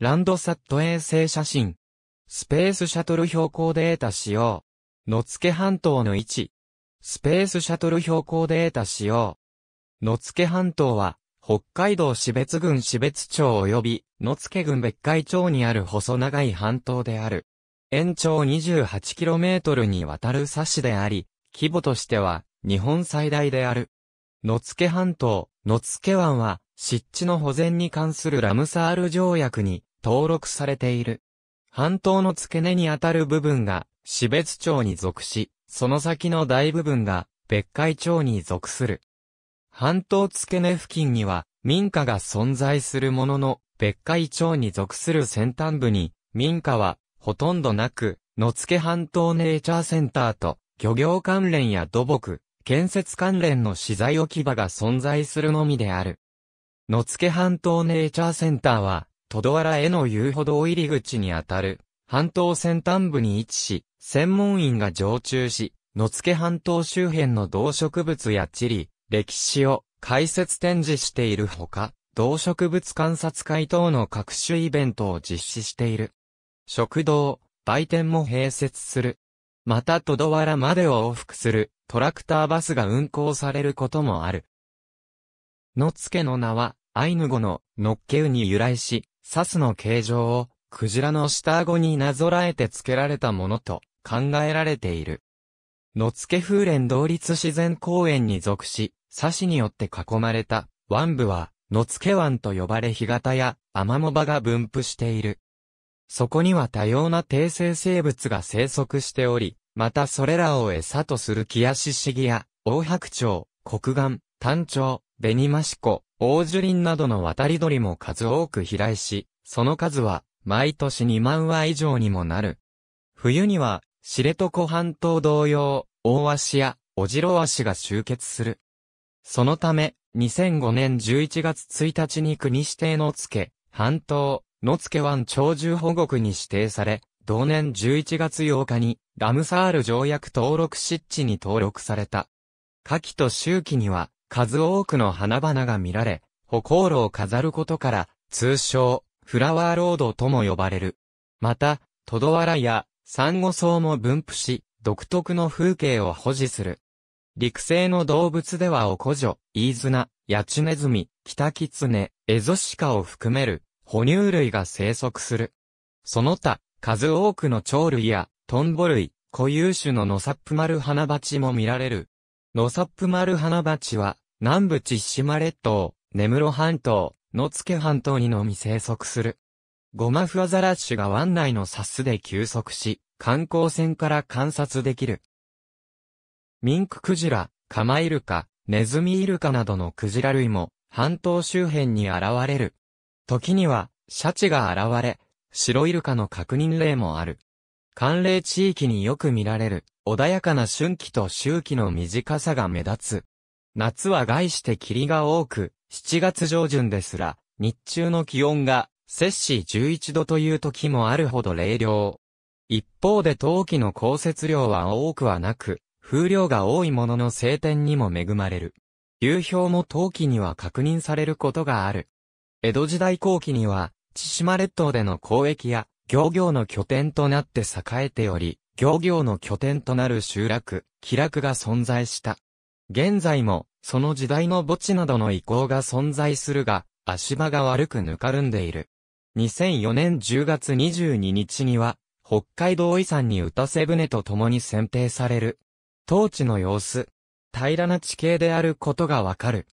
ランドサット衛星写真。スペースシャトル標高データ使用。野付半島の位置。スペースシャトル標高データ使用。野付半島は、北海道標津郡標津町及び野付郡別海町にある細長い半島である。延長 28km にわたる差しであり、規模としては日本最大である。野付半島、野付湾は、湿地の保全に関するラムサール条約に登録されている。半島の付け根にあたる部分が、標別町に属し、その先の大部分が、別海町に属する。半島付け根付近には、民家が存在するものの、別海町に属する先端部に、民家は、ほとんどなく、野付半島ネイチャーセンターと、漁業関連や土木、建設関連の資材置き場が存在するのみである。野付半島ネイチャーセンターは、戸ド原への遊歩道入り口にあたる、半島先端部に位置し、専門員が常駐し、野付半島周辺の動植物や地理、歴史を解説展示しているほか、動植物観察会等の各種イベントを実施している。食堂、売店も併設する。また、戸ド原までを往復するトラクターバスが運行されることもある。野付の名は、アイヌ語ののっけうに由来し、サスの形状を、クジラの下顎になぞらえて付けられたものと考えられている。野付風連同立自然公園に属し、サシによって囲まれた湾部は、野付湾と呼ばれ干潟やアマモ場が分布している。そこには多様な低生生物が生息しており、またそれらを餌とするキアシシギや、オオ白鳥、黒岩、タンチョウ、ベニマシコ、大樹林などの渡り鳥も数多く飛来し、その数は毎年2万羽以上にもなる。冬には、知床半島同様、大足やオジロ足が集結する。そのため、2005年11月1日に国指定の付、半島、野付湾鳥獣保護区に指定され、同年11月8日に、ラムサール条約登録湿地に登録された。夏季と秋季には、数多くの花々が見られ、歩行路を飾ることから、通称、フラワーロードとも呼ばれる。また、トドワラやサンゴ草も分布し、独特の風景を保持する。陸生の動物ではオコジョ、イーズナ、ヤチネズミ、キタキツネ、エゾシカを含める、哺乳類が生息する。その他、数多くの鳥類や、トンボ類、固有種のノサップマル花鉢も見られる。ノサップ丸花鉢は、南部千島列島、根室半島、野付半島にのみ生息する。ゴマフアザラシが湾内のサスで休息し、観光船から観察できる。ミンククジラ、カマイルカ、ネズミイルカなどのクジラ類も、半島周辺に現れる。時には、シャチが現れ、白イルカの確認例もある。寒冷地域によく見られる。穏やかな春季と秋季の短さが目立つ。夏は概して霧が多く、7月上旬ですら、日中の気温が、摂氏11度という時もあるほど冷涼。一方で冬季の降雪量は多くはなく、風量が多いものの晴天にも恵まれる。流氷も冬季には確認されることがある。江戸時代後期には、千島列島での交易や、漁業の拠点となって栄えており、漁業の拠点となる集落、気楽が存在した。現在も、その時代の墓地などの遺構が存在するが、足場が悪くぬかるんでいる。2004年10月22日には、北海道遺産に打たせ船と共に選定される。当地の様子、平らな地形であることがわかる。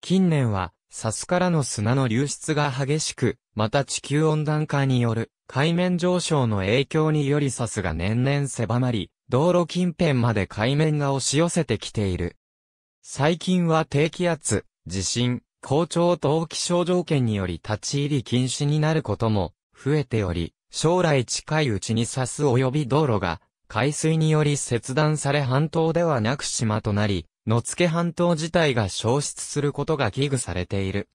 近年は、サスからの砂の流出が激しく、また地球温暖化による海面上昇の影響によりサスが年々狭まり、道路近辺まで海面が押し寄せてきている。最近は低気圧、地震、高潮等気象条件により立ち入り禁止になることも増えており、将来近いうちにサス及び道路が海水により切断され半島ではなく島となり、野付半島自体が消失することが危惧されている。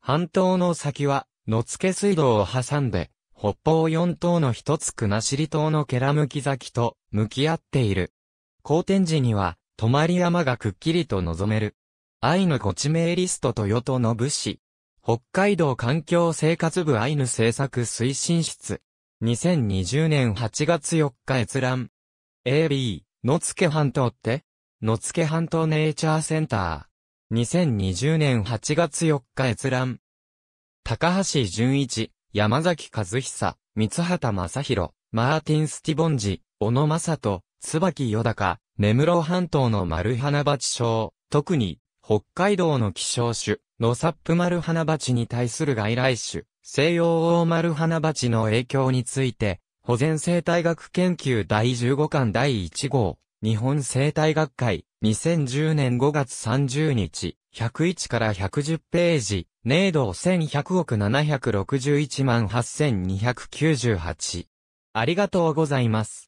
半島の先は、野付水道を挟んで、北方四島の一つ国後島のケラムキ崎と向き合っている。好天時には、泊山がくっきりと望める。アイヌご地名リストと与との武士。北海道環境生活部アイヌ政策推進室。2020年8月4日閲覧。AB、野付半島って野付半島ネイチャーセンター。2020年8月4日閲覧。高橋純一。山崎和久、三畑正宏、マーティン・スティボンジ、小野正人、椿よだか、根室半島の丸花鉢症、特に、北海道の希少種、ノサップ丸花鉢に対する外来種、西洋大丸花鉢の影響について、保全生態学研究第15巻第1号、日本生態学会、2010年5月30日、101から110ページ、ネード1100億761万8298。ありがとうございます。